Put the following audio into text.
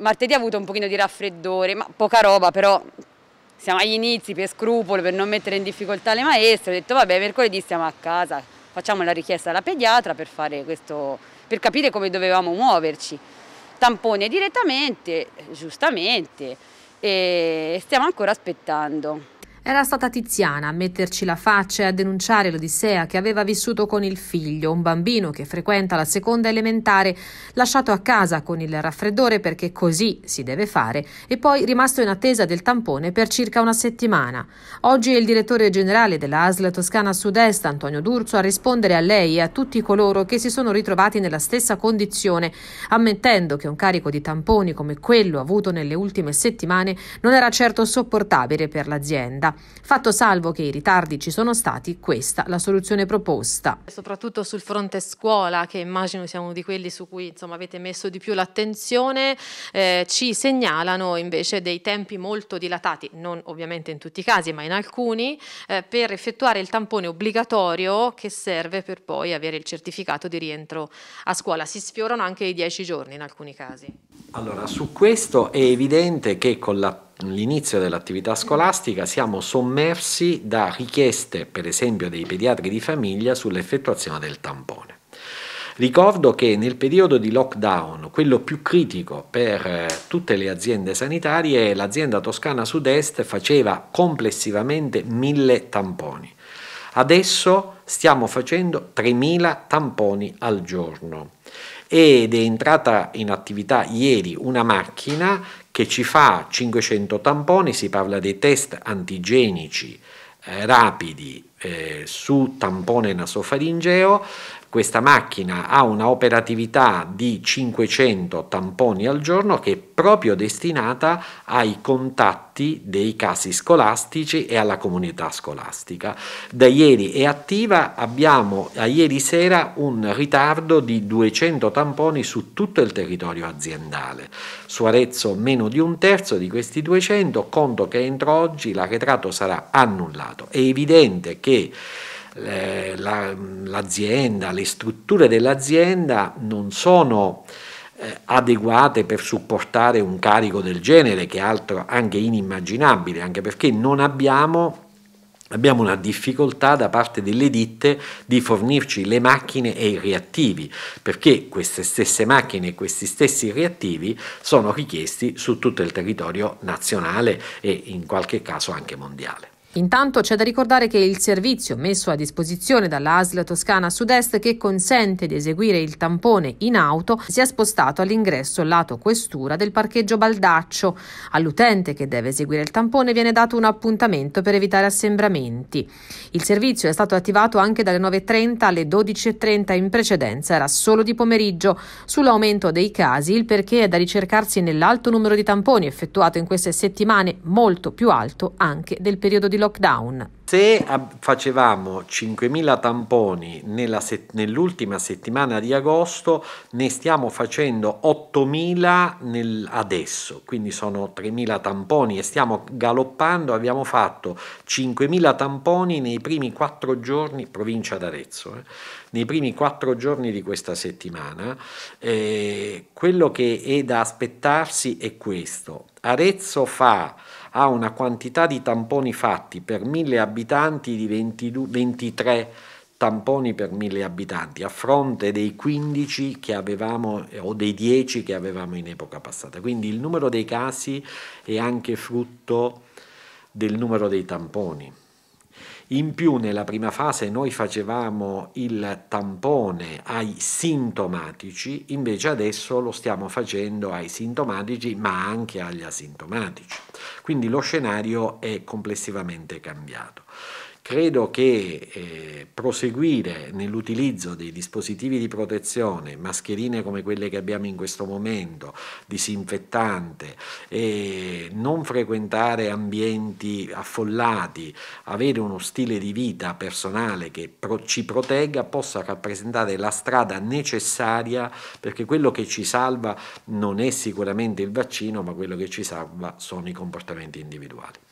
martedì ha avuto un pochino di raffreddore, ma poca roba però siamo agli inizi per scrupolo, per non mettere in difficoltà le maestre, ho detto vabbè mercoledì stiamo a casa, facciamo la richiesta alla pediatra per, questo, per capire come dovevamo muoverci. Tampone direttamente, giustamente, e stiamo ancora aspettando. Era stata Tiziana a metterci la faccia e a denunciare l'Odissea che aveva vissuto con il figlio, un bambino che frequenta la seconda elementare, lasciato a casa con il raffreddore perché così si deve fare e poi rimasto in attesa del tampone per circa una settimana. Oggi è il direttore generale della ASL Toscana Sud-Est, Antonio D'Urso, a rispondere a lei e a tutti coloro che si sono ritrovati nella stessa condizione, ammettendo che un carico di tamponi come quello avuto nelle ultime settimane non era certo sopportabile per l'azienda. Fatto salvo che i ritardi ci sono stati, questa la soluzione proposta. Soprattutto sul fronte scuola, che immagino sia uno di quelli su cui insomma, avete messo di più l'attenzione, eh, ci segnalano invece dei tempi molto dilatati, non ovviamente in tutti i casi, ma in alcuni, eh, per effettuare il tampone obbligatorio che serve per poi avere il certificato di rientro a scuola. Si sfiorano anche i 10 giorni in alcuni casi. Allora, su questo è evidente che con la l'inizio dell'attività scolastica siamo sommersi da richieste, per esempio, dei pediatri di famiglia sull'effettuazione del tampone. Ricordo che nel periodo di lockdown, quello più critico per eh, tutte le aziende sanitarie, l'azienda toscana sud-est faceva complessivamente mille tamponi. Adesso stiamo facendo 3.000 tamponi al giorno ed è entrata in attività ieri una macchina che ci fa 500 tamponi, si parla dei test antigenici eh, rapidi eh, su tampone nasofaringeo questa macchina ha una operatività di 500 tamponi al giorno che è proprio destinata ai contatti dei casi scolastici e alla comunità scolastica. Da ieri è attiva, abbiamo a ieri sera un ritardo di 200 tamponi su tutto il territorio aziendale. Su Arezzo meno di un terzo di questi 200, conto che entro oggi l'arretrato sarà annullato. È evidente che eh, la, l'azienda, le strutture dell'azienda non sono eh, adeguate per supportare un carico del genere, che è altro anche inimmaginabile, anche perché non abbiamo Abbiamo una difficoltà da parte delle ditte di fornirci le macchine e i reattivi, perché queste stesse macchine e questi stessi reattivi sono richiesti su tutto il territorio nazionale e in qualche caso anche mondiale. Intanto c'è da ricordare che il servizio messo a disposizione dall'ASL Toscana Sud-Est che consente di eseguire il tampone in auto si è spostato all'ingresso lato questura del parcheggio Baldaccio. All'utente che deve eseguire il tampone viene dato un appuntamento per evitare assembramenti. Il servizio è stato attivato anche dalle 9.30 alle 12.30 in precedenza, era solo di pomeriggio. Sull'aumento dei casi il perché è da ricercarsi nell'alto numero di tamponi effettuato in queste settimane, molto più alto anche del periodo di lockdown. Se facevamo 5.000 tamponi se- nell'ultima settimana di agosto, ne stiamo facendo 8.000 nel- adesso, quindi sono 3.000 tamponi e stiamo galoppando. Abbiamo fatto 5.000 tamponi nei primi 4 giorni, provincia d'Arezzo, eh, nei primi 4 giorni di questa settimana. Eh, quello che è da aspettarsi è questo. Arezzo fa ha una quantità di tamponi fatti per mille abitanti di 22, 23 tamponi per mille abitanti a fronte dei 15 che avevamo eh, o dei 10 che avevamo in epoca passata. Quindi il numero dei casi è anche frutto del numero dei tamponi. In più nella prima fase noi facevamo il tampone ai sintomatici, invece adesso lo stiamo facendo ai sintomatici ma anche agli asintomatici. Quindi lo scenario è complessivamente cambiato. Credo che eh, proseguire nell'utilizzo dei dispositivi di protezione, mascherine come quelle che abbiamo in questo momento, disinfettante, eh, non frequentare ambienti affollati, avere uno stile di vita personale che pro ci protegga, possa rappresentare la strada necessaria perché quello che ci salva non è sicuramente il vaccino, ma quello che ci salva sono i comportamenti individuali.